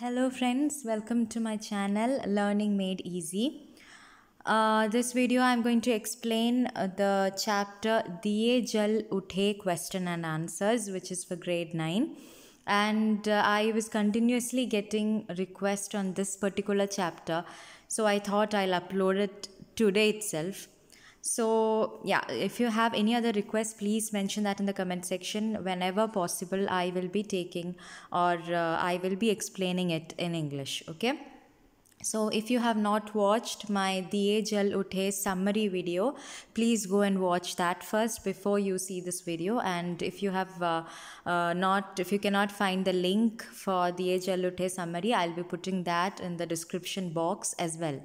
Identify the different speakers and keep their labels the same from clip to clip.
Speaker 1: Hello friends, welcome to my channel Learning Made Easy. Uh, this video I'm going to explain uh, the chapter Diye Jal Uthe question and answers which is for grade 9 and uh, I was continuously getting request on this particular chapter so I thought I'll upload it today itself so yeah if you have any other requests please mention that in the comment section whenever possible i will be taking or uh, i will be explaining it in english okay so if you have not watched my Diye Jal Uthe summary video, please go and watch that first before you see this video. And if you have uh, uh, not, if you cannot find the link for Diye Jal Uthe summary, I'll be putting that in the description box as well.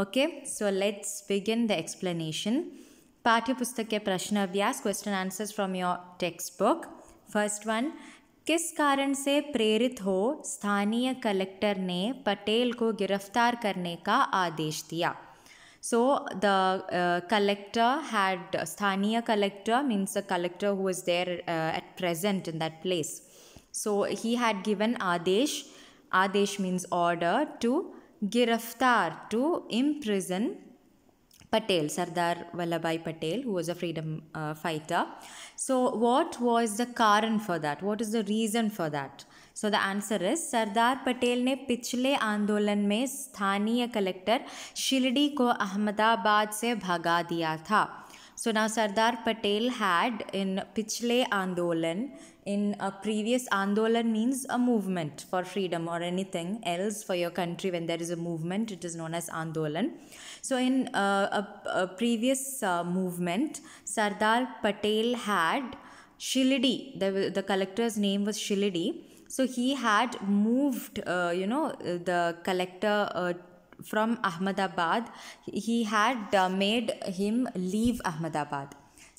Speaker 1: Okay so let's begin the explanation पाठ्यपुस्तक के प्रश्न अभ्यास question answers from your text book first one किस कारण से प्रेरित हो स्थानीय कलेक्टर ने पटेल को गिरफ्तार करने का आदेश दिया सो द कलेक्टर हैड स्थानीय collector means a collector who is there at present in that place so he had given आदेश आदेश मीन्स ऑर्डर टू गिरफ्तार टू इम्प्रिजन पटेल सरदार वल्लभ भाई Patel who was a freedom fighter so what was the कारण for that what is the reason for that so the answer is Sardar Patel ने पिछले आंदोलन में स्थानीय कलेक्टर शिरडी को अहमदाबाद से भगा दिया था सो ना सरदार पटेल हैड इन पिछले आंदोलन in a previous andolan means a movement for freedom or anything else for your country when there is a movement it is known as andolan so in uh, a, a, previous uh, movement sardar patel had shilidi the, the collector's name was shilidi so he had moved uh, you know the collector uh, from ahmedabad he had uh, made him leave ahmedabad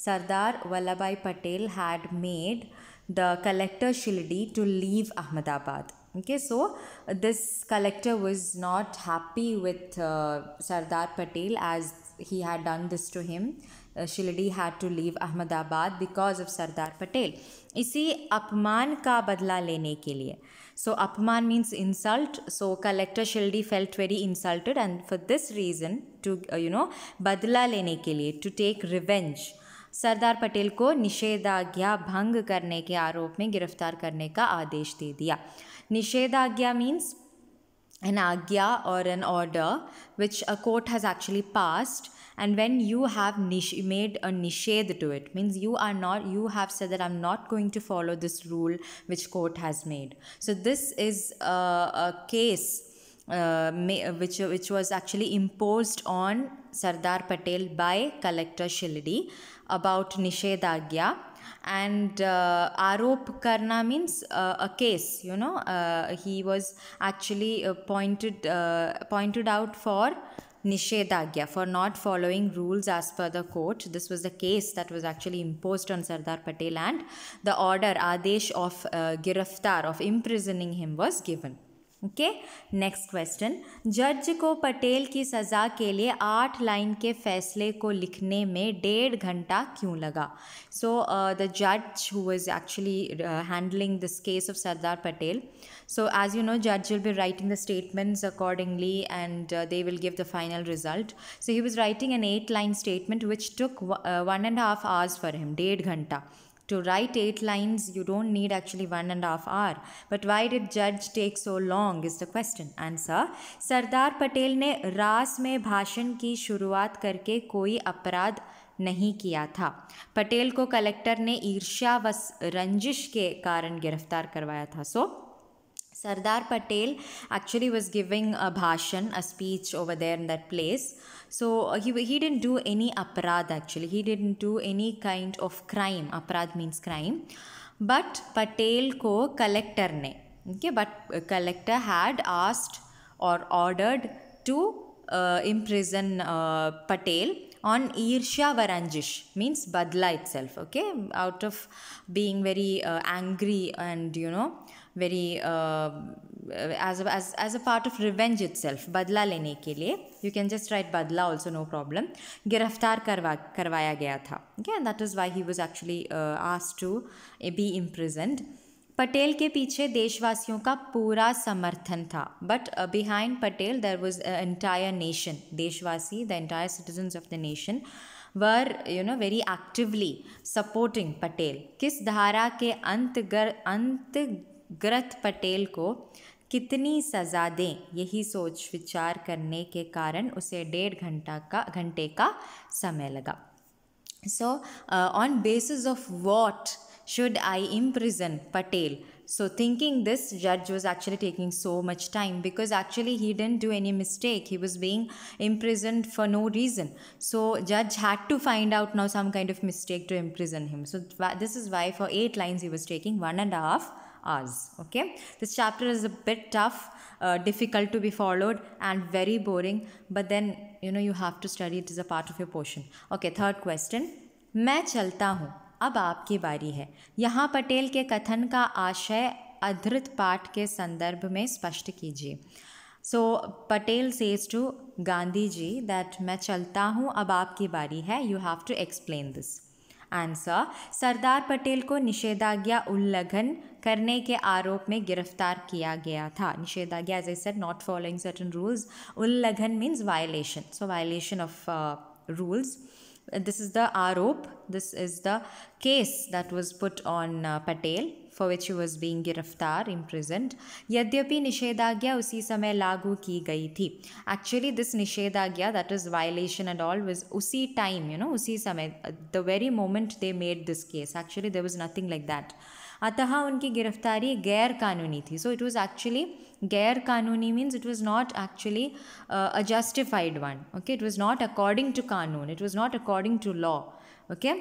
Speaker 1: sardar vallabhai patel had made the collector Shildi to leave Ahmedabad. Okay, so this collector was not happy with uh, Sardar Patel as he had done this to him. Uh, had to leave Ahmedabad because of Sardar Patel. Isi apman ka badla lene ke liye. So apman means insult. So collector Shildi felt very insulted and for this reason to, uh, you know, badla lene ke liye, to take revenge. सरदार पटेल को निषेधाज्ञा भंग करने के आरोप में गिरफ्तार करने का आदेश दे दिया निषेधाज्ञा मीन्स एन आज्ञा और an order which a court has actually passed and when you have made a निषेध to it means you are not you have say that I am not going to follow this rule which court has made so this is case which which was actually impose on Sardar Patel by collector शिलडी about Nishedagya and uh, Arop Karna means uh, a case, you know. Uh, he was actually uh, pointed, uh, pointed out for Nishedagya for not following rules as per the court. This was the case that was actually imposed on Sardar Patel and the order, Adesh of uh, Giraftar, of imprisoning him was given. Okay next question जज को पटेल की सज़ा के लिए आठ line के फैसले को लिखने में डेढ़ घंटा क्यों लगा सो द जज who is actually handling this case of Sardar Patel so as you know जज will be writing the statements accordingly and they will give the final result so he was writing an eight line statement which took one and half hours for him डेढ़ घंटा To write eight lines, you don't need actually one and a half hour. But why did judge take so long is the question. Answer. sardar patel ne ras mein bhashan ki shuruaat karke koi अपराध नहीं किया था पटेल को collector ने ईर्ष्या व रंजिश के कारण गिरफ्तार करवाया था सो so, Sardar Patel actually was giving a bhashan, a speech over there in that place. So uh, he, he didn't do any aparad actually. He didn't do any kind of crime. Aparad means crime. But Patel ko collector ne. Okay, but collector had asked or ordered to uh, imprison uh, Patel on Irsha varanjish means Badla itself. Okay, out of being very uh, angry and you know very uh, as, a, as, as a part of revenge itself बदला लेने के लिए you can just write बदला also no problem गिरफ्तार करवा करवाया गया था okay and that is why he was actually uh, asked to eh, be imprisoned Patel के पीछे देशवासियों का पूरा समर्थन था but behind Patel there was entire nation देशवासी the entire citizens of the nation were you know very actively supporting Patel किस धारा के अंतगर अंत ग्रत पटेल को कितनी सज़ा दें यही सोच विचार करने के कारण उसे डेढ़ घंटा का घंटे का समय लगा so on basis of what should I imprison Patel so thinking this जज was actually taking so much time because actually he didn't do any mistake he was being imprison for no reason सो जज had to find out now some kind of mistake to imprison him so this is why for eight lines he was taking one and half hours okay this chapter is a bit tough uh, difficult to be followed and very boring but then you know you have to study it as a part of your portion okay third question मैं चलता हूँ अब आपकी बारी है यहाँ पटेल के कथन का आशय अधृत पाठ के संदर्भ में स्पष्ट कीजिए so Patel says to Gandhi ji that मैं चलता हूँ अब आपकी बारी है you have to explain this answer Sardar Patel को निषेधाज्ञा उल्लंघन करने के आरोप में गिरफ्तार किया गया था निषेधाज्ञा as a sir not following certain rules उल्लंघन means violation so violation of rules this is the आरोप this is the case that was put on Patel for which you was being गिरफ्तार प्रेजेंट यद्यपि निषेधाज्ञा उसी समय लागू की गई थी एक्चुअली दिस निषेधाज्ञा that is violation and all विज उसी टाइम यू नो उसी समय the very moment they made this case actually there was nothing like that अतः उनकी गिरफ्तारी गैर कानूनी थी सो इट वॉज एक्चुअली गैर कानूनी means it was not actually a justified one okay it was not according to कानून it was not according to law okay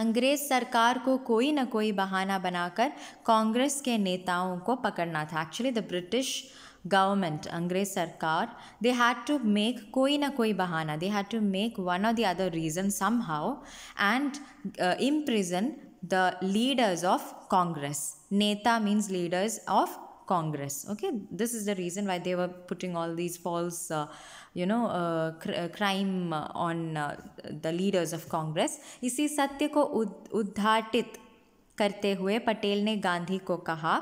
Speaker 1: अंग्रेज सरकार को कोई ना कोई बहाना बनाकर कांग्रेस के नेताओं को पकड़ना था एक्चुअली द ब्रिटिश गवर्नमेंट अंग्रेज सरकार दे हैड टू मेक कोई ना कोई बहाना they had to make one or the other reason somehow and imprison the leaders of Congress नेता means leaders of Congress. Okay, this is the reason why they were putting all these false uh, you know crime on the leaders of Congress इसी सत्य को उद्घाटित करते हुए पटेल ने गांधी को कहा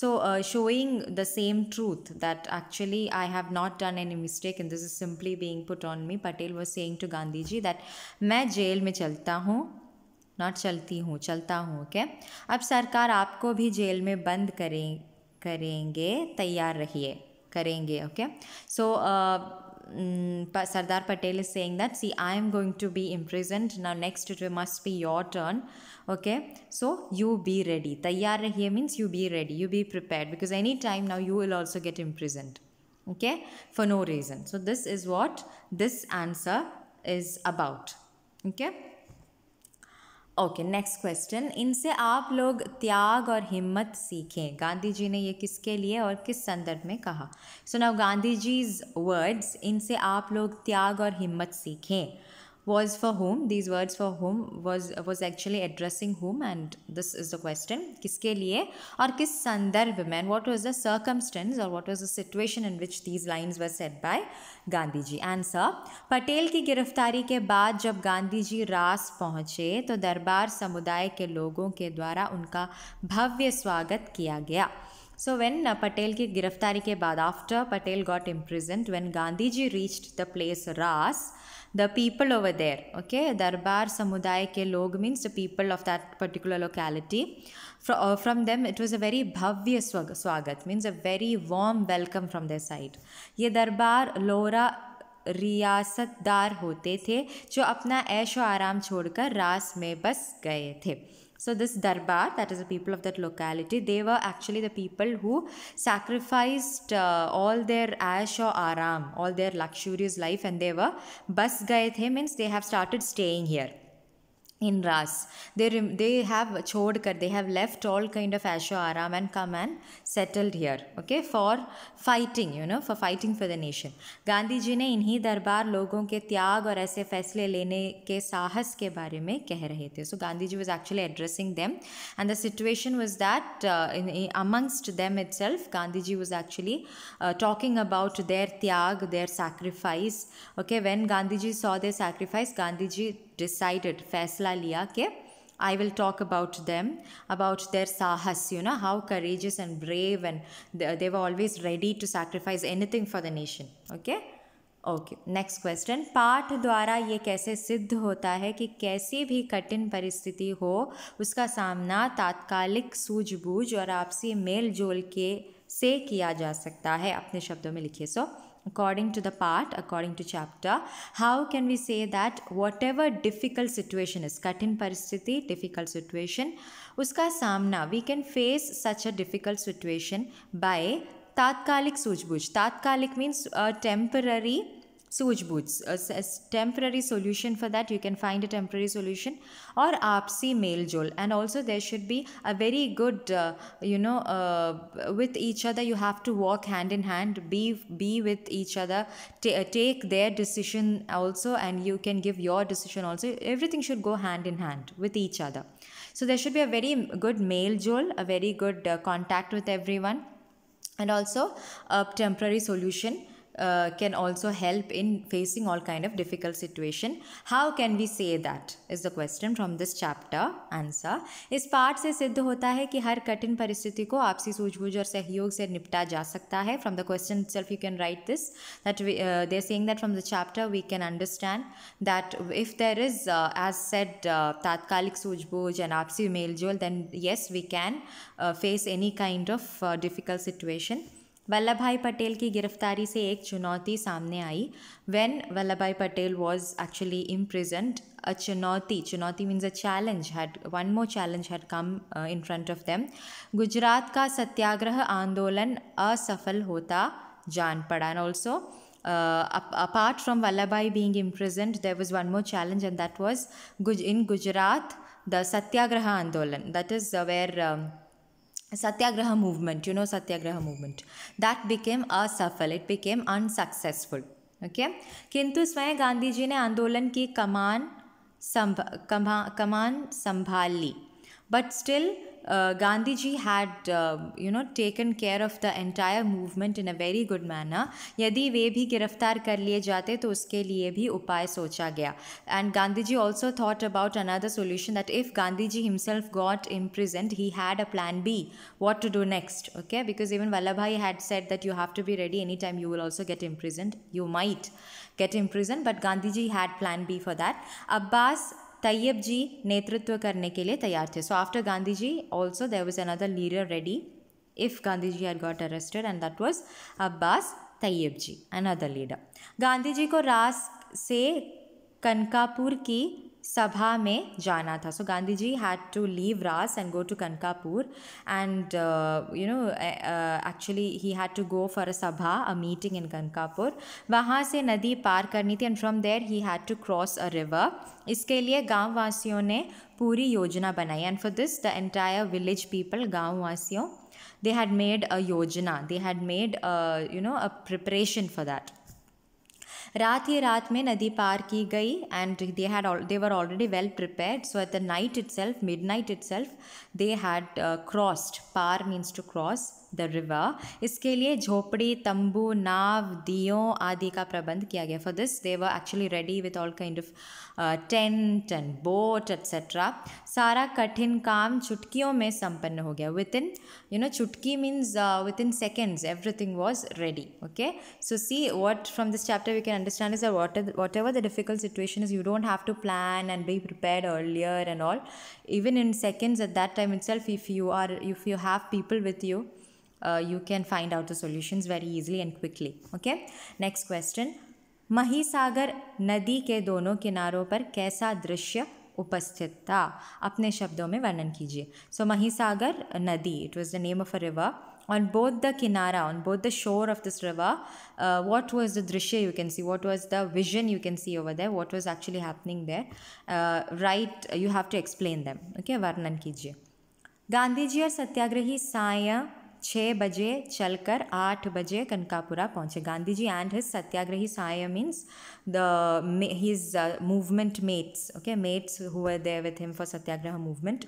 Speaker 1: so showing the same truth that actually I have not done any mistake in this is simply being put on me Patel was saying to Gandhi ji that मैं जेल में चलता हूँ नॉट चलती हूँ चलता हूँ ओके okay? अब सरकार आपको भी जेल में बंद करें करेंगे तैयार रहिए करेंगे okay so uh, um, Sardar Patel is saying that, see, I am going to be imprisoned. Now next it must be your turn. Okay. So you be ready. Tayyar here means you be ready. You be prepared because anytime now you will also get imprisoned. Okay. For no reason. So this is what this answer is about. Okay. Okay next question इनसे आप लोग त्याग और हिम्मत सीखें गांधी जी ने ये किसके लिए और किस संदर्भ में कहा सो गांधी जीज वर्ड्स इनसे आप लोग त्याग और हिम्मत सीखें was for whom these words for whom was was actually addressing whom and this is the question किसके लिए और किस संदर्भ में and what was the circumstance और what was the situation in which these lines were set by Gandhi ji answer Patel की गिरफ्तारी के बाद जब गांधी जी रास पहुंचे तो दरबार समुदाय के लोगों के द्वारा उनका भव्य स्वागत किया गया सो वेन uh, पटेल की गिरफ्तारी के बाद after Patel got imprisoned when Gandhi ji reached the place Ras the people over there okay दरबार समुदाय के लोग means the people of that particular locality from them it was a very bhavya swagat means a very warm welcome from their side ये दरबार लोरा रियासतदार होते थे जो अपना ऐशो आराम छोड़कर रास में बस गए थे So this darbar, that is the people of that locality, they were actually the people who sacrificed uh, all their ash or aram, all their luxurious life, and they were bus gaye the means they have started staying here. in Ras. They, they have Chodkar, they have left all kind of Asho Aram and come and settled here, okay, for fighting, you know, for fighting for the nation. Gandhi जी ने इन्हीं दरबार लोगों के त्याग और ऐसे फैसले लेने के साहस के बारे में कह रहे थे so Gandhi ji was actually addressing them and the situation was that amongst them itself Gandhi ji was actually talking about their त्याग their sacrifice okay when Gandhi ji saw their sacrifice Gandhi ji decided फैसला लिया कि I will talk about them, about their sahas, you know, how courageous and brave and they, they were always ready to sacrifice anything for the nation. Okay? Okay next question पाठ द्वारा ये कैसे सिद्ध होता है कि कैसी भी कठिन परिस्थिति हो उसका सामना तात्कालिक सूझबूझ और आपसी मेल जोल के से किया जा सकता है अपने शब्दों में लिखिए so according to the part according to chapter how can we say that whatever difficult situation is कठिन परिस्थिति डिफिकल्ट सिचुएशन उसका सामना we can face such a difficult situation by तात्कालिक सूझबूझ तात्कालिक means temporary sewage booths. As, as temporary solution for that, you can find a temporary solution or APSI mail jol. And also there should be a very good, you know, with each other, you have to walk hand in hand, be, be with each other, T take their decision also and you can give your decision also. Everything should go hand in hand with each other. So there should be a very good mail jol, a very good uh, contact with everyone and also a temporary solution uh, can also help in facing all kind of difficult situation how can we say that is the question from this chapter answer इस part से सिद्ध होता है कि हर कठिन परिस्थिति को आपसी सूझबूझ और सहयोग से निपटा जा सकता है from the question self you can write this that they saying that from the chapter we can understand that if there is as said तात्कालिक सूझबूझ एंड आपसी मेलजोल then yes we can face any kind of difficult situation Vallabh भाई पटेल की गिरफ्तारी से एक चुनौती सामने आई वेन वल्लभ भाई Patel was actually imprisoned a चुनौती चुनौती means a challenge had one more challenge had come in front of them Gujarat का सत्याग्रह आंदोलन असफल होता जान पड़ा and also apart from Vallabhbhai being imprisoned there was one more challenge and that was in Gujarat the satyagraha आंदोलन that is were satyagraha movement you know satyagraha movement that became असफल it became unsuccessful okay किंतु स्वयं गांधी जी ने आंदोलन की कमान संभा कमा कमान संभाल ली but still uh, Gandhi ji had uh, you know taken care of the entire movement in a very good manner यदि वे भी गिरफ्तार कर लिए जाते तो उसके लिए भी उपाय सोचा गया and Gandhi ji also thought about another solution that if Gandhi ji himself got imprisoned he had a plan B what to do next okay because even Vallabhbhai had said that you have to be ready any time you will also get imprisoned you might get imprisoned but gandhi ji had plan b for that abbas Tyabji नेतृत्व करने के लिए तैयार थे so after Gandhi ji also there was another leader ready if Gandhi ji are got arrested and that was Abbas Tyabji another leader Gandhi ji को रास से कनकापुर की सभा में जाना था so Gandhi ji had to leave Ras and go to Kankapur and you know actually he had to go for a sabha a meeting in कनकापुर वहाँ से नदी पार करनी थी and from there he had to cross a river इसके लिए गाँव वासियों ने पूरी योजना बनाई and for this the entire village people गाँव वासियों they had made a yojana they had made you know a preparation for that Raat ye raat mein nadi paar ki gayi and they had all, they were already well prepared. So at the night itself, midnight itself, they had uh, crossed. Par means to cross the river इसके लिए झोपड़ी तंबू नाव दियों आदि का प्रबंध किया गया for this they were actually ready with all kind of tent and boat etcetera सारा कठिन काम चुटकियों में संपन्न हो गया within you know chutki means within seconds everything was ready okay so see what from this chapter we can understand is what whatever the difficult situation is you don't have to plan and be earlier and all even in seconds at that time itself if you are if you have people with you uh, you can find out the solutions very easily and quickly okay next question Mahisagar नदी के दोनों किनारों पर कैसा दृश्य उपस्थित था अपने शब्दों में वर्णन कीजिए सो so, Mahisagar nadi it was the name of a river on both the kinara on both the shore of this river what was the drishya you can see what was the vision you can see over there what was actually happening there right you have to explain them okay वर्णन कीजिए गांधी जी और सत्याग्रही साया छः बजे चलकर आठ बजे कनकापुरा पहुँचे Gandhi ji and his satyagrahi say means the his movement mates okay mates who there with him for satyagraha movement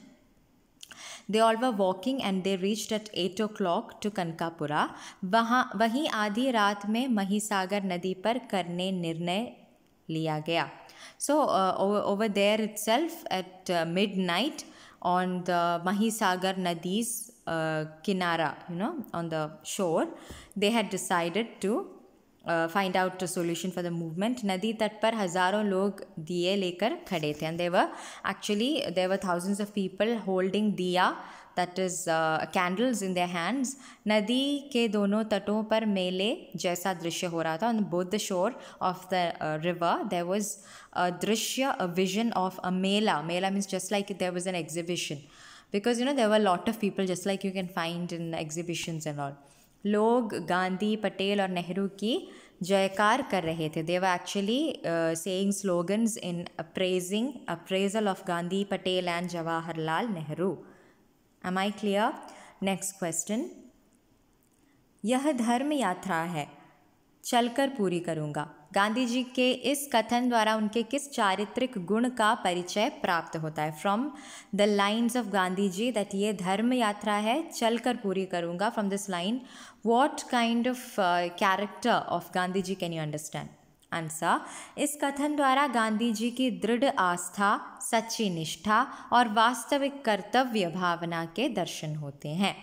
Speaker 1: they all were walking and they reached at eight o'clock to Kankapura वहाँ वहीं आधी रात में महीसागर नदी पर करने निर्णय लिया गया so over there itself at midnight on the Mahisagar नदीज uh, Kinara, you know, on the shore, they had decided to find out solution for the movement नदी तट पर हज़ारों लोग दिए लेकर खड़े थे and there were actually there were thousands of people holding diya that is candles in their hands नदी के दोनों तटों पर मेले जैसा दृश्य हो रहा था on both the shore of the river there was drishya vision of a mela mela means just like there was an exhibition because you know there are lot of people just like you can find in exhibitions and all लोग गांधी पटेल और नेहरू की जयकार कर रहे थे they were actually saying slogans in appraising appraisal of Gandhi Patel and Jawaharlal Nehru am I clear next question यह धर्म यात्रा है चलकर पूरी करूँगा गांधी जी के इस कथन द्वारा उनके किस चारित्रिक गुण का परिचय प्राप्त होता है from the lines of Gandhi ji that ये धर्म यात्रा है चल कर पूरी करूँगा from this line what kind of character of Gandhi ji can you understand answer इस कथन द्वारा गांधी जी की दृढ़ आस्था सच्ची निष्ठा और वास्तविक कर्तव्य भावना के दर्शन होते हैं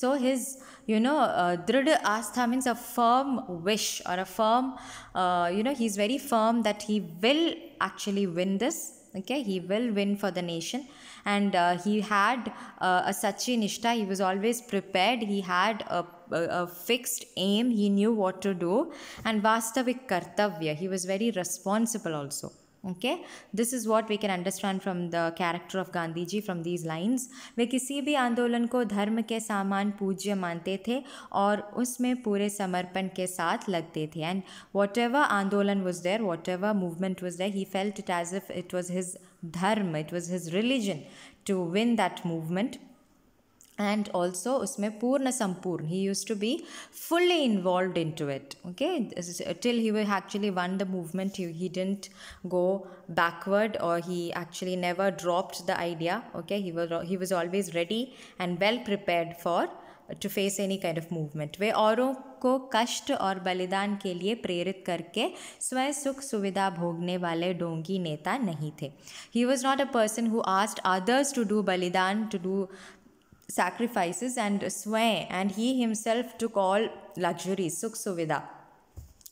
Speaker 1: So his, you know, uh, astha means a firm wish or a firm, uh, you know, he's very firm that he will actually win this. Okay, he will win for the nation. And uh, he had uh, a Sachi Nishta, he was always prepared, he had a a, fixed aim he knew what to do and vastavik kartavya he was very responsible also okay this is what we can understand from the character of Gandhi ji from these lines वे किसी भी आंदोलन को धर्म के सामान पूज्य मानते थे और उसमें पूरे समर्पण के साथ लगते थे and whatever andolan was there whatever movement was there he felt it as if it was his dharma it was his religion to win that movement and also usme purna sampurn he used to be fully involved into it okay till he actually won the movement he, he didn't go backward or he actually never dropped the idea okay he was he was always ready and well prepared for to face any kind of movement वे औरों को कष्ट और बलिदान के लिए प्रेरित करके स्वयं सुख सुविधा भोगने वाले डोंगी नेता नहीं थे he was not a person who asked others to do balidan to do sacrifices and sway and he himself took all luxuries, sukh suvida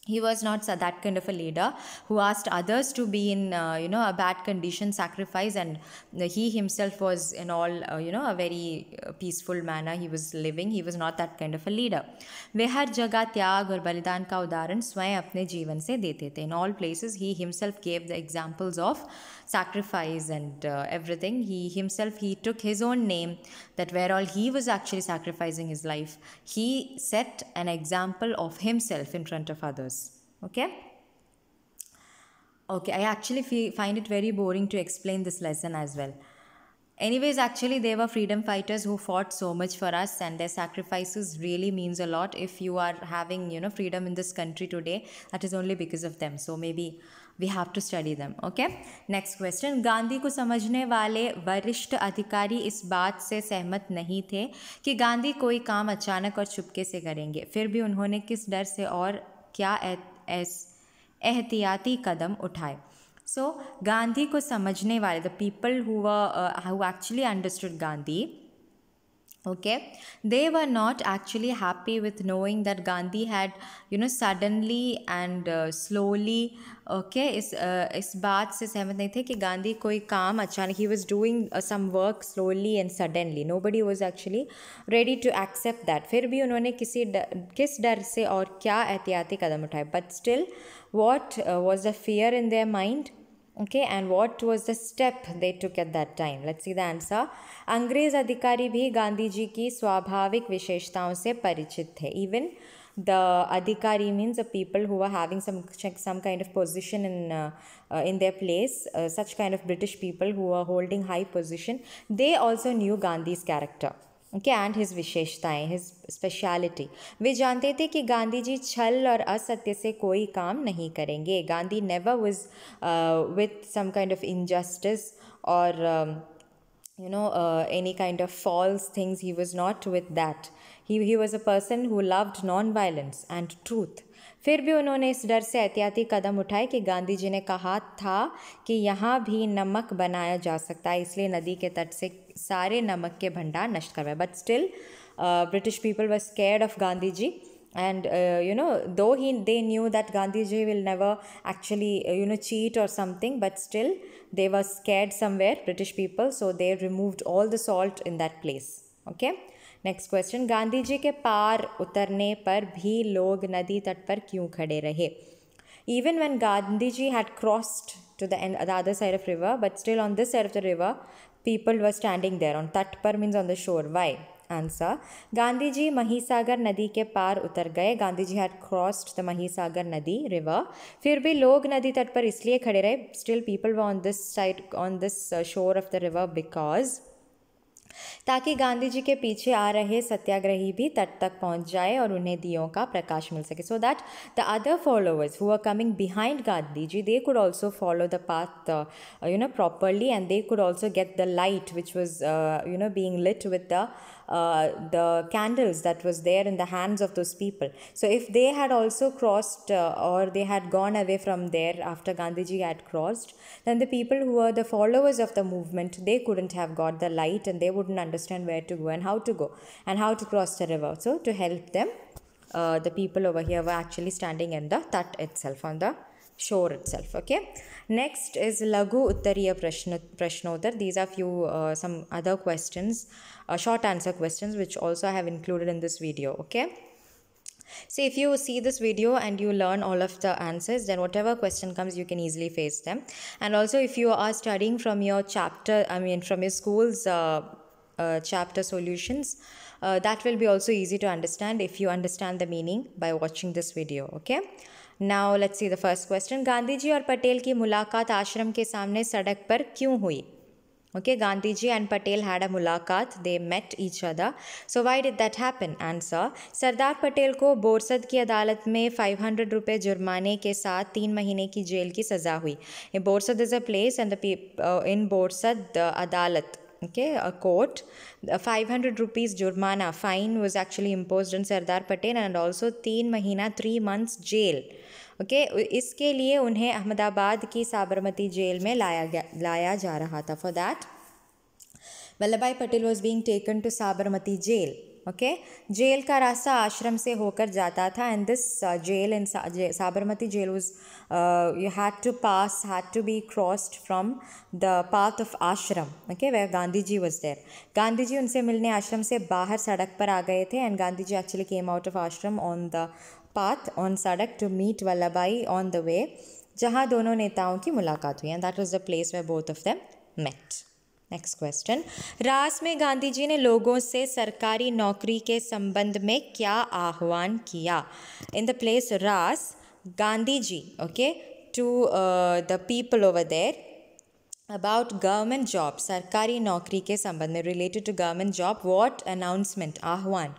Speaker 1: he was not that kind of a leader who asked others to be in uh, you know a bad condition sacrifice and he himself was in all uh, you know a very uh, peaceful manner he was living he was not that kind of a leader वे हर जगह त्याग और बलिदान का उदाहरण स्वयं अपने जीवन से देते थे in all places he himself gave the examples of sacrifice and uh, everything he himself he took his own name that where all he was actually sacrificing his life he set an example of himself in front of others okay okay i actually find it very boring to explain this lesson as well Anyways, actually, they were freedom fighters who fought so much for us, and their sacrifices really means a lot. If you are having, you know, freedom in this country today, that is only because of them. So maybe we have to study them. Okay. Next question: Gandhi को समझने वाले वरिष्ठ अधिकारी इस बात से सहमत नहीं थे कि गांधी कोई काम अचानक और चुपके से करेंगे फिर भी उन्होंने किस डर से और क्या एहतियाती कदम उठाए सो गांधी को समझने वाले the people who who actually understood Gandhi okay they were not actually happy with knowing that gandhi had you know suddenly and uh, slowly okay इस इस बात से सहमत नहीं थे कि गांधी कोई काम अचानक ही was doing some work slowly and suddenly nobody was actually ready to accept that फिर भी उन्होंने किसी किस डर से और क्या एहतियाती कदम उठाए but still what was the fear in their mind okay and what was the step they took at that time let's see the answer अंग्रेज Adhikari भी Gandhi जी की स्वाभाविक विशेषताओं se parichit थे even the adhikari means the people who were having some some kind of position in uh, uh, in their place uh, such kind of british people who were holding high position they also knew gandhi's character okay and his विशेषताएं his speciality वे जानते थे कि गांधी जी छल और असत्य से कोई काम नहीं करेंगे Gandhi never was with some kind of injustice और you know any kind of false things he was not with that he he was a person who loved non violence and truth फिर भी उन्होंने इस डर से एहतियाती कदम उठाए कि गांधी जी ने कहा था कि यहाँ भी नमक बनाया जा सकता है इसलिए नदी के तट से सारे नमक के भंडार नष्ट करवाए but still British people were scared of Gandhi ji and you know though he they knew that Gandhi ji will never actually you know cheat or something but still they were scared somewhere British people so they removed all the salt in that place okay next question Gandhi ji के पार उतरने पर भी लोग नदी तट पर क्यों खड़े रहे even when Gandhi ji had crossed to the side of river but still on this side of the river people were standing there on तट पर means on the shore why answer Gandhi ji Mahisagar नदी के पार उतर गए Gandhi ji had crossed the Mahisagar nadi river फिर भी लोग नदी तट पर इसलिए खड़े रहे still people were on this side on this shore of the river because ताकि गांधी जी के पीछे आ रहे सत्याग्रही भी तट तक पहुंच जाए और उन्हें दियों का प्रकाश मिल सके so that the other followers who are coming behind Gandhi ji they could also follow the path you know properly and they could also get the light which was you know being lit with the Uh, the candles that was there in the hands of those people. So if they had also crossed uh, or they had gone away from there after Gandhiji had crossed, then the people who were the followers of the movement, they couldn't have got the light and they wouldn't understand where to go and how to go and how to cross the river. So to help them, uh, the people over here were actually standing in the Tat itself on the shore itself okay next is lagu uttariya prashnotar these are few uh, some other questions uh, short answer questions which also i have included in this video okay so if you see this video and you learn all of the answers, then whatever question comes, you can easily face them. And also if you are studying from your chapter, I mean from your school's uh, uh, chapter solutions, uh, that will be also easy to understand if you understand the meaning by watching this video, okay? Now let's see the first question Gandhi ji और पटेल की मुलाकात आश्रम के सामने सड़क पर क्यों हुई okay Gandhi ji and Patel had a mulaqat they met each other so why did that happen answer Sardar Patel को बोरसद की अदालत में फाइव हंड्रेड रुपये जुर्माने के साथ तीन महीने की जेल की सजा हुई Borsad is a place and in Borsad adalat okay court five hundred rupees jurmana fine was actually impose in Sardar Patel and also तीन महीना थ्री मंथ्स जेल ओके इसके लिए उन्हें अहमदाबाद की साबरमती जेल में लाया गया लाया जा रहा था फॉर दैट वल्लभ भाई Patel was being taken to Sabarmati jail okay okay? Jail का रास्ता आश्रम से होकर जाता था and this uh, jail in Sabarmati jail was you had to pass had to be crossed from the path of ashram okay वह गांधी जी वॉज देयर गांधी जी उनसे मिलने आश्रम से बाहर सड़क पर आ गए थे and Gandhi ji actually came out of ashram on the path on सड़क to meet Vallabhbhai on the way जहाँ दोनों नेताओं की मुलाकात हुई that was the place where both of them met next question Ras में गांधी जी ने लोगों से सरकारी नौकरी के संबंध में क्या आह्वान किया इन the place Ras Gandhi ji okay to the people over there about government job सरकारी नौकरी के संबंध में related to government job what announcement आह्वान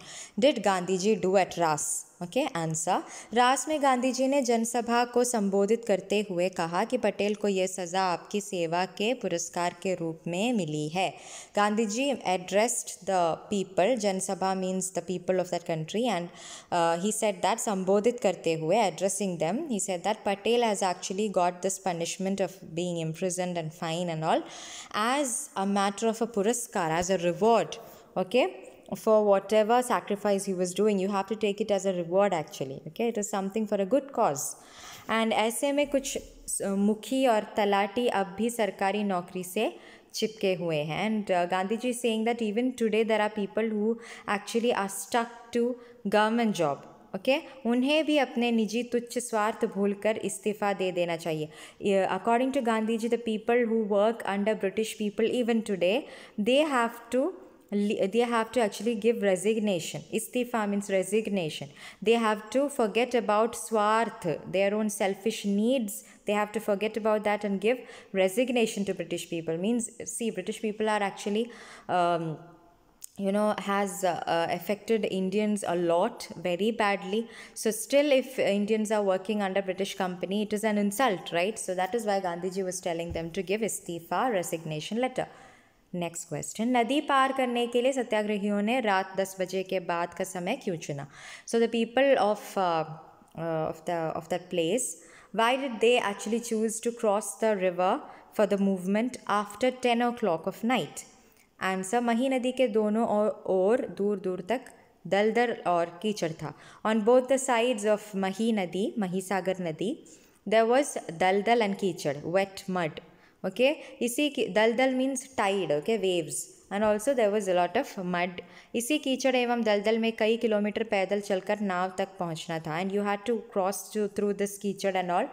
Speaker 1: did Gandhi ji do at Ras okay answer Ras में गांधी जी ने जनसभा को संबोधित करते हुए कहा कि पटेल को यह सज़ा आपकी सेवा के पुरस्कार के रूप में मिली है Gandhi ji addressed the people जनसभा means the people of that country and he said that संबोधित करते हुए addressing them he said that Patel has actually got this punishment of being imprisoned and fine and all as a matter of a पुरस्कार as a reward okay for whatever sacrifice he was doing you have to take it as a reward actually okay it is something for a good cause and ऐसे में कुछ मुखी और तलाटी अब भी सरकारी नौकरी से चिपके हुए हैं and Gandhi ji saying that even today there are people who actually are stuck to government job okay उन्हें भी अपने निजी तुच्छ स्वार्थ भूलकर इस्तीफा दे देना चाहिए according to Gandhi ji the people who work under British people even today they have to they have to actually give resignation. Istifa means resignation. They have to forget about swarth, their own selfish needs. They have to forget about that and give resignation to British people. Means, see, British people are actually. Um, you know has uh, uh, affected indians a lot very badly so still if indians are working under british company it is an insult right so that is why gandhiji was telling them to give istifa resignation letter next question नदी पार करने के लिए सत्याग्रहियों ने रात दस बजे के बाद का समय क्यों चुना so the people of of the of that place why did they actually choose to cross the river for the movement after ten o'clock of night answer Mahi नदी के दोनों ओर दूर दूर तक दलदल और कीचड़ था on both the sides of Mahi नदी मही सागर नदी देर वॉज दलदल एंड कीचड़ wet mud okay okay isi daldal means tide okay waves and also there was a lot of mud इसी कीचड़ एवं दलदल में कई किलोमीटर पैदल चलकर नाव तक पहुँचना था and you had to cross to through this कीचड़ and all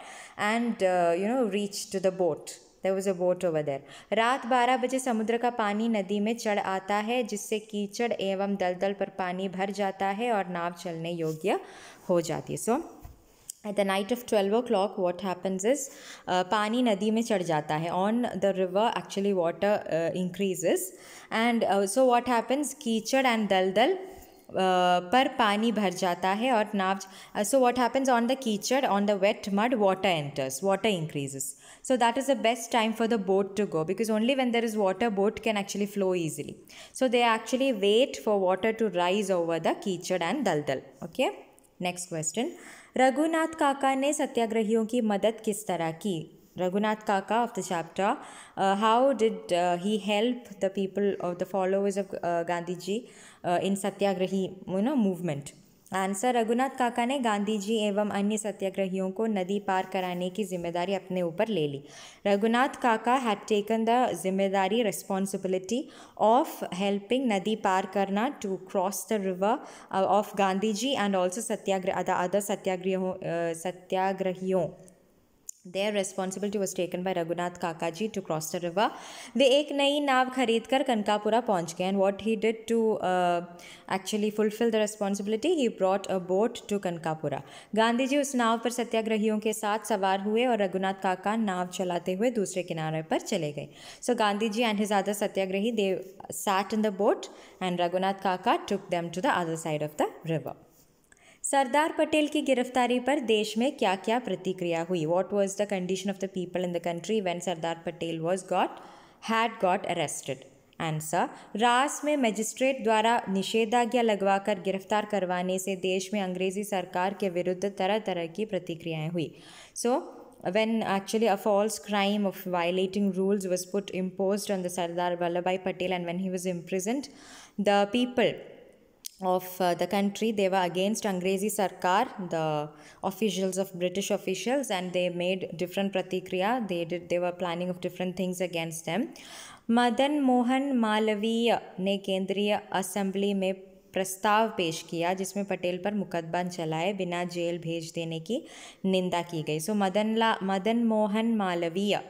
Speaker 1: and you know reach to the boat there was a boat over there रात बारह बजे समुद्र का पानी नदी में चढ़ आता है जिससे कीचड़ एवं दलदल पर पानी भर जाता है और नाव चलने योग्य हो जाती है सो so, At the night of 12 o'clock, what happens is, uh, Pani Nadi mein chad jata hai. On the river, actually, water uh, increases. And uh, so, what happens? Keechad and Daldal par Pani bhar jata hai. So, what happens on the Keechad, on the wet mud, water enters, water increases. So, that is the best time for the boat to go because only when there is water, boat can actually flow easily. So, they actually wait for water to rise over the Keechad and Daldal. Okay, next question. Raghunath Kaka ने सत्याग्रहियों की मदद किस तरह की Raghunath Kaka of the chapter how did he help the people of the followers of Gandhi ji in satyagrahi you know movement answer Raghunath Kaka ने गांधी जी एवं अन्य सत्याग्रहियों को नदी पार कराने की जिम्मेदारी अपने ऊपर ले ली Raghunath Kaka had taken the जिम्मेदारी रिस्पॉन्सिबिलिटी ऑफ हेल्पिंग नदी पार करना to cross the river of Gandhi ji and also satyagraha other satyagraha सत्याग्रहियों uh, Their was taken taken Raghunath Kaka ji to cross the river वे एक नई नाव खरीद कर कनकापुरा पहुँच गए and what he did to actually fulfil the the he brought a boat to Kanakapura Gandhi ji उस नाव पर सत्याग्रहियों के साथ सवार हुए और रघुनाथ काका नाव चलाते हुए दूसरे किनारे पर चले गए so Gandhi ji and his other satyagrahi they sat in the boat and Raghunath Kaka took them to the other side of the river Sardar Patel की गिरफ्तारी पर देश में क्या क्या प्रतिक्रिया हुई what was the condition of the people in the country when Sardar Patel was got had got arrested answer Ras में मजिस्ट्रेट द्वारा निषेधाज्ञा लगवाकर गिरफ्तार करवाने से देश में अंग्रेजी सरकार के विरुद्ध तरह तरह की प्रतिक्रियाएं हुई so when actually a false crime of of rules was put impose on the Sardar Vallabh भाई Patel and when he was imprisoned the people of uh, the country they were against angrezi sarkar the officials of british officials and they made different pratikriya they did they were planning of different things against them Madan Mohan Malaviya ne केंद्रीय Assembly me प्रस्ताव पेश किया जिसमें पटेल पर मुकदमा चलाए बिना jail भेज देने की निंदा की गई सो मदन ला Madan Mohan Malaviya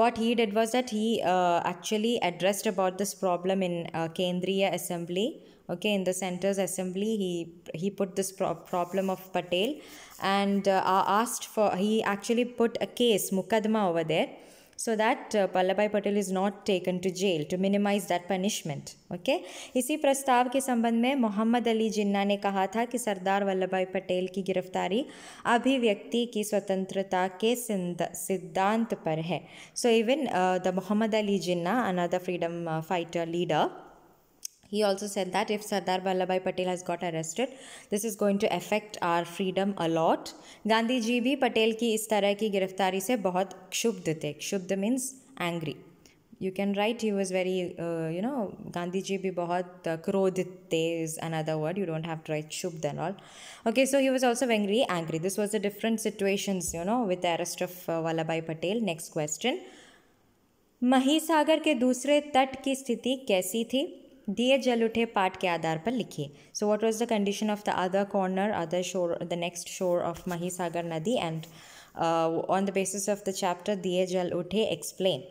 Speaker 1: what he did was that he uh, actually addressed about this problem in uh, Kendriya Assembly okay in the center's assembly he he put this pro- problem of patel and uh, asked for he actually put a case mukadma over there so that uh, Pallabai Patel is not taken to jail to minimize that punishment. Okay इसी प्रस्ताव के संबंध में मोहम्मद अली जिन्ना ने कहा था कि सरदार वल्लभ भाई पटेल की गिरफ्तारी अभिव्यक्ति की स्वतंत्रता के सिद्धांत पर है so even the Mohammad Ali Jinnah another freedom fighter leader He also said that if Sardar Vallabhai Patel has got arrested, this is going to affect our freedom a lot. Gandhi ji भी पटेल की इस तरह की गिरफ्तारी से बहुत क्षुब्ध थे क्षुब्ध means angry you can write he was very you know Gandhi ji भी बहुत क्रोधित थे is another word you don't have to write शुभ and all okay so he was also angry angry this was a different situations you know with the arrest of Vallabhbhai Patel next question Mahi Sagar के दूसरे तट की स्थिति कैसी थी दिए जल उठे पाठ के आधार पर लिखिए so what was the condition of the other corner other shore the next shore of Mahisagar नदी and on the basis of the chapter दिए जल उठे एक्सप्लेन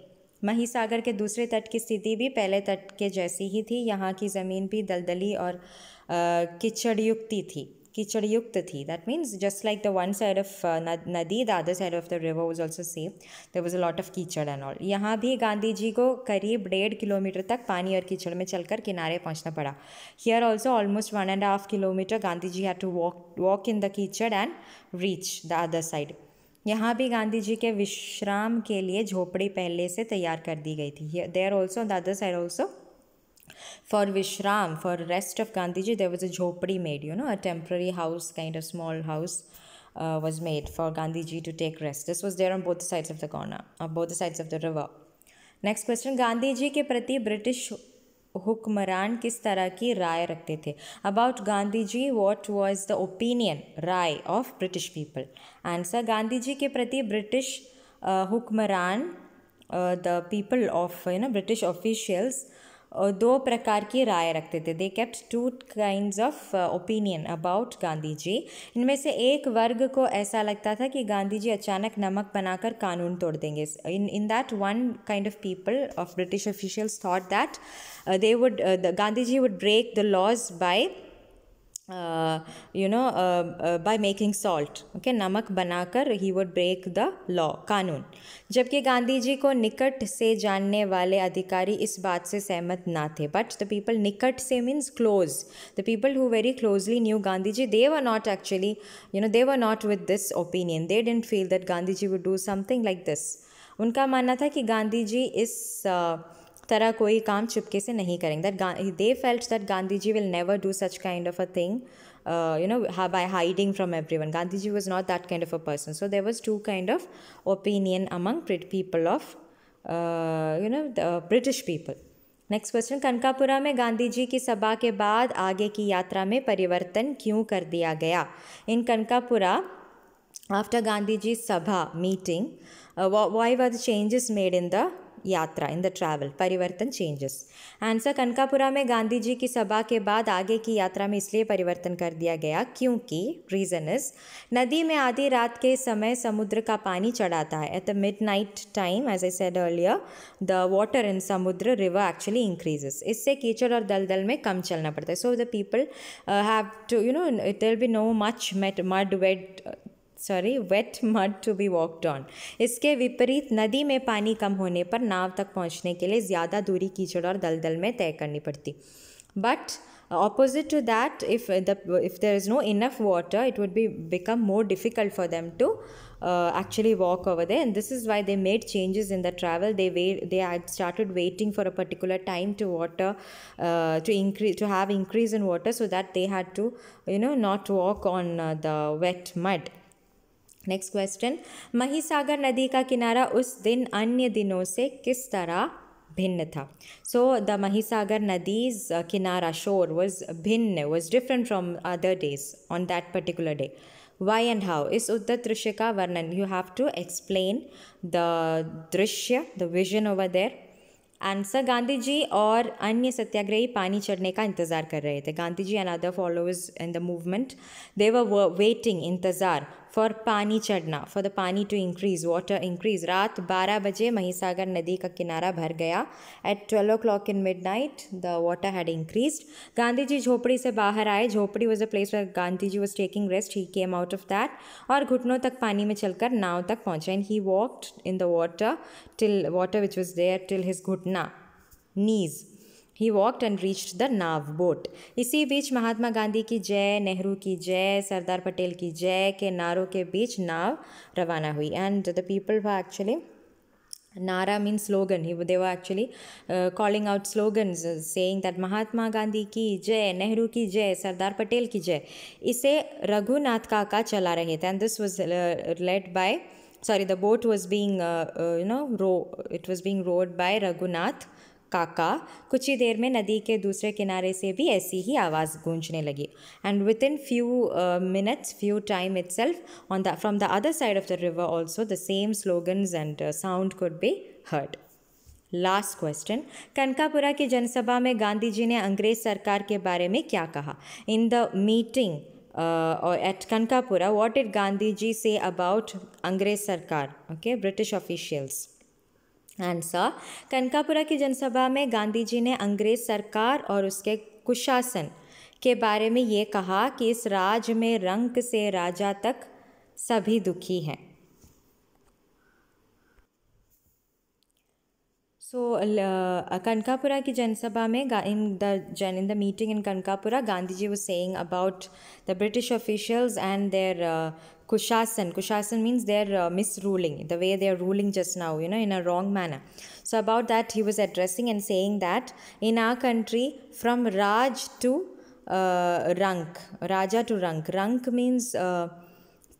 Speaker 1: महीसागर के दूसरे तट की स्थिति भी पहले तट के जैसी ही थी यहाँ की ज़मीन भी दलदली और uh, थी कीचड़युक्त थी that means just like the one side of नदी the other side of the river was also also safe. Was a lot of कीचड़ एंड ऑल यहाँ भी गांधी जी को करीब डेढ़ किलोमीटर तक पानी और कीचड़ में चलकर किनारे पहुँचना पड़ा here also almost one and half kilometre Gandhi ji had to walk walk in the कीचड़ and reach the other side यहाँ भी गांधी जी के विश्राम के लिए झोपड़ी पहले से तैयार कर दी गई थी there also the other side also For Vishram, for rest of Gandhiji, there was a jhopadi made, you know, a temporary house, kind of small house uh, was made for Gandhiji to take rest. This was there on both sides of the corner, on uh, both the sides of the river. Next question Gandhi ji के प्रति British हुक्मरान किस तरह की राय रखते थे about Gandhi ji what was the opinion राय of British people answer Gandhi ji के प्रति ब्रिटिश हुक्मरान the people of you know British officials दो प्रकार की राय रखते थे they kept two kind of opinion about Gandhi ji इनमें से एक वर्ग को ऐसा लगता था कि गांधी जी अचानक नमक बनाकर कानून तोड़ देंगे in in that one kind of people of British officials thought that they would Gandhi ji would break the laws by you know by making salt okay नमक बनाकर he would break the law कानून जबकि गांधी जी को निकट से जानने वाले अधिकारी इस बात से सहमत ना थे बट द पीपल निकट से means close the people who very closely knew Gandhi ji they were not actually you know they were not with this opinion they didn't feel that Gandhi ji would do something like this उनका मानना था कि गांधी जी इस uh, तरह कोई काम चुपके से नहीं करेंगे that they felt that Gandhi ji will never do such kind of a thing you know by hiding from everyone Gandhi ji was not that kind of a person so there was two kind of opinion among people of you know British people next question Kanakapura में गांधी जी की सभा के बाद आगे की यात्रा में परिवर्तन क्यों कर दिया गया इन कनकापुरा आफ्टर गांधी जी सभा meeting why were the changes made in the यात्रा इन द ट्रैवल परिवर्तन चेंजेस आंसर कनकापुरा में गांधी जी की सभा के बाद आगे की यात्रा में इसलिए परिवर्तन कर दिया गया क्योंकि रीज़न इज नदी में आधी रात के समय समुद्र का पानी चढ़ाता है at the midnight time as I said earlier the water in समुद्र रिवर एक्चुअली इंक्रीजेस इससे कीचड़ और दलदल में कम चलना पड़ता है so the people have to you know it will be no much met mud wed sorry wet mud to be walked on इसके विपरीत नदी में पानी कम होने पर नाव तक पहुंचने के लिए ज़्यादा दूरी कीचड़ और दलदल में तय करनी पड़ती but opposite to that if the if there is no enough water it would be become more difficult for them to uh, actually walk over there and this is why they made changes in the travel they wait, they had started waiting for a particular time to water uh, to increase to have increase in water so that they had to you know not walk on uh, the wet mud next question Mahisagar नदी का किनारा उस दिन अन्य दिनों से किस तरह भिन्न था सो द महीसागर नदीज किनारा शोर वॉज भिन्न was different from other days on that particular day why and how इस उत्तर दृश्य का वर्णन you have to explain the दृश्य the vision over there answer Gandhi ji और अन्य सत्याग्रही पानी चढ़ने का इंतज़ार कर रहे थे Gandhi ji and other followers in the movement they were waiting इंतज़ार फॉर पानी चढ़ना फॉर द पानी टू इंक्रीज़ वाटर इंक्रीज़ रात 12 बजे महीसागर नदी का किनारा भर गया at twelve o'clock in midnight the water had increase Gandhi ji झोपड़ी से बाहर आए झोपड़ी was a place where Gandhi ji was taking rest he came out of that और घुटनों तक पानी में चलकर नाव तक पहुँचे and he walked in the water till water which was there till his घुटना knees he walked and reach the नाव बोट इसी बीच महात्मा गांधी की जय नेहरू की जय सरदार पटेल की जय के नारों के बीच नाव रवाना हुई and the people were actually नारा मीन स्लोगन ही they actually calling out slogan out that uh, Mahatma Gandhi की जय नेहरू की जय सरदार पटेल की जय इसे रघुनाथ काका चला रहे थे and this was led by sorry the boat was being you know row it was being rowed by Raghunath काका कुछ ही देर में नदी के दूसरे किनारे से भी ऐसी ही आवाज़ गूंजने लगी and within few minutes few time itself on the from the other side of the river also the same slogans and sound could be heard last question Kanakapura की जनसभा में गांधी जी ने अंग्रेज सरकार के बारे में क्या कहा इन द मीटिंग और at Kanakapura what did Gandhi ji से अबाउट अंग्रेज सरकार okay British officials answer Kanakapura की जनसभा में गांधी जी ने अंग्रेज सरकार और उसके कुशासन के बारे में ये कहा कि इस राज में रंग से राजा तक सभी दुखी हैं सो कनकापुरा की जनसभा में इन द जन in the meeting in Kanakapura Gandhi ji वो saying about the British officials and there kushasan kushasan means they're uh, misruling the way they're ruling just now you know in a wrong manner so about that he was addressing and saying that in our country from raj to uh, rank raja to rank rank means uh,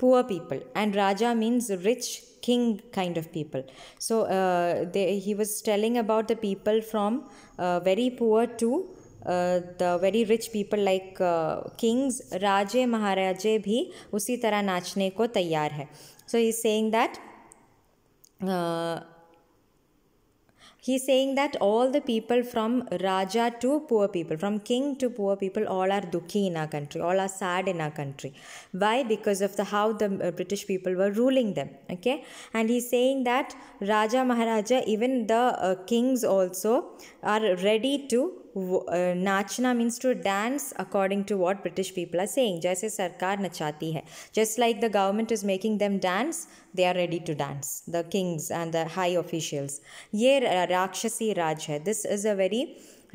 Speaker 1: poor people and raja means rich king kind of people so uh, they, he was telling about the people from uh, very poor to uh, the very rich people like uh, kings, Raja, maharaje bhi usi tarah naachne ko tayyar hai. So he's saying that uh, he's saying that all the people from raja to poor people from king to poor people all are dukhi in our country all are sad in our country why because of the how the british people were ruling them okay and he's saying that raja maharaja even the uh, kings also are ready to नाचना means to dance according to what British people are saying जैसे सरकार नचाती है just like the government is making them dance they are ready to dance the kings and the high officials ये राक्षसी राज है this is a very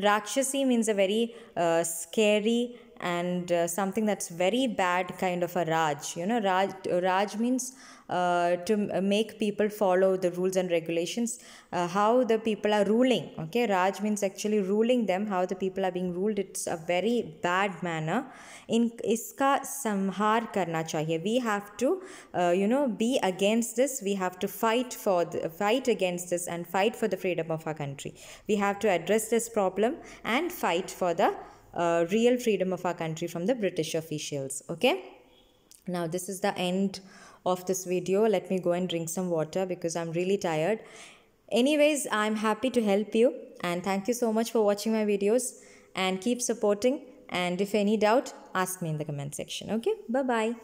Speaker 1: rakshasi means a very uh, scary and uh, something that's very bad kind of a raj you know raj raj means uh, to uh, make people follow the rules and regulations uh, how the people are ruling okay raj means actually ruling them how the people are being ruled it's a very bad manner in iska samhar karna chahiye we have to uh, you know be against this we have to fight for the, fight against this and fight for the freedom of our country we have to address this problem and fight for the uh, real freedom of our country from the British officials. Okay. Now, this is the end of this video. Let me go and drink some water because I'm really tired. Anyways, I'm happy to help you and thank you so much for watching my videos and keep supporting and if any doubt, ask me in the comment section. Okay, bye-bye.